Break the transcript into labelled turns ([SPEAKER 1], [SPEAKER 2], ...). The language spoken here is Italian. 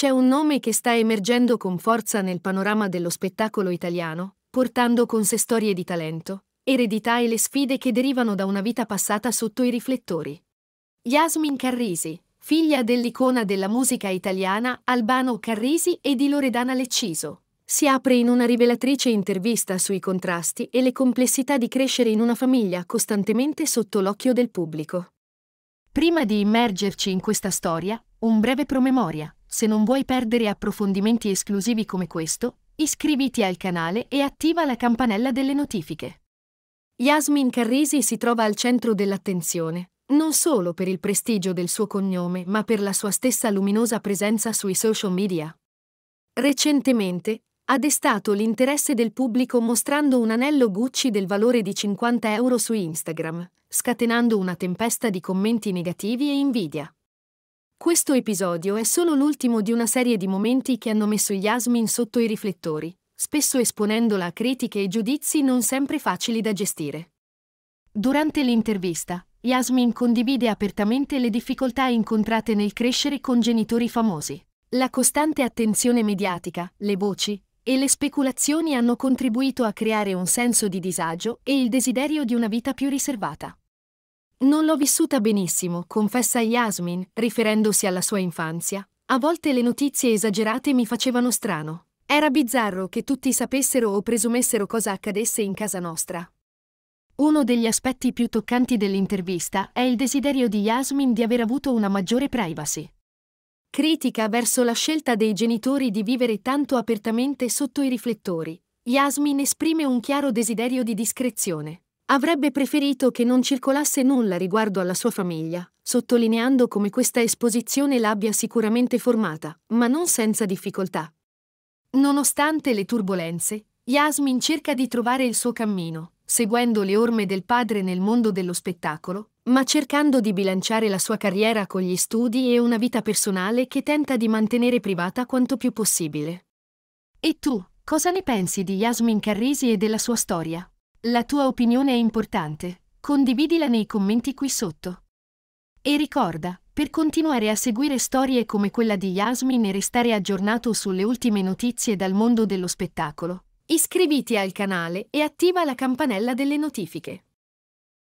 [SPEAKER 1] C'è un nome che sta emergendo con forza nel panorama dello spettacolo italiano, portando con sé storie di talento, eredità e le sfide che derivano da una vita passata sotto i riflettori. Yasmin Carrisi, figlia dell'icona della musica italiana Albano Carrisi e di Loredana Lecciso, si apre in una rivelatrice intervista sui contrasti e le complessità di crescere in una famiglia costantemente sotto l'occhio del pubblico. Prima di immergerci in questa storia, un breve promemoria. Se non vuoi perdere approfondimenti esclusivi come questo, iscriviti al canale e attiva la campanella delle notifiche. Yasmin Carrisi si trova al centro dell'attenzione, non solo per il prestigio del suo cognome, ma per la sua stessa luminosa presenza sui social media. Recentemente, ha destato l'interesse del pubblico mostrando un anello Gucci del valore di 50 euro su Instagram, scatenando una tempesta di commenti negativi e invidia. Questo episodio è solo l'ultimo di una serie di momenti che hanno messo Yasmin sotto i riflettori, spesso esponendola a critiche e giudizi non sempre facili da gestire. Durante l'intervista, Yasmin condivide apertamente le difficoltà incontrate nel crescere con genitori famosi. La costante attenzione mediatica, le voci e le speculazioni hanno contribuito a creare un senso di disagio e il desiderio di una vita più riservata. Non l'ho vissuta benissimo, confessa Yasmin, riferendosi alla sua infanzia. A volte le notizie esagerate mi facevano strano. Era bizzarro che tutti sapessero o presumessero cosa accadesse in casa nostra. Uno degli aspetti più toccanti dell'intervista è il desiderio di Yasmin di aver avuto una maggiore privacy. Critica verso la scelta dei genitori di vivere tanto apertamente sotto i riflettori, Yasmin esprime un chiaro desiderio di discrezione. Avrebbe preferito che non circolasse nulla riguardo alla sua famiglia, sottolineando come questa esposizione l'abbia sicuramente formata, ma non senza difficoltà. Nonostante le turbulenze, Yasmin cerca di trovare il suo cammino, seguendo le orme del padre nel mondo dello spettacolo, ma cercando di bilanciare la sua carriera con gli studi e una vita personale che tenta di mantenere privata quanto più possibile. E tu, cosa ne pensi di Yasmin Carrisi e della sua storia? La tua opinione è importante, condividila nei commenti qui sotto. E ricorda, per continuare a seguire storie come quella di Yasmin e restare aggiornato sulle ultime notizie dal mondo dello spettacolo, iscriviti al canale e attiva la campanella delle notifiche.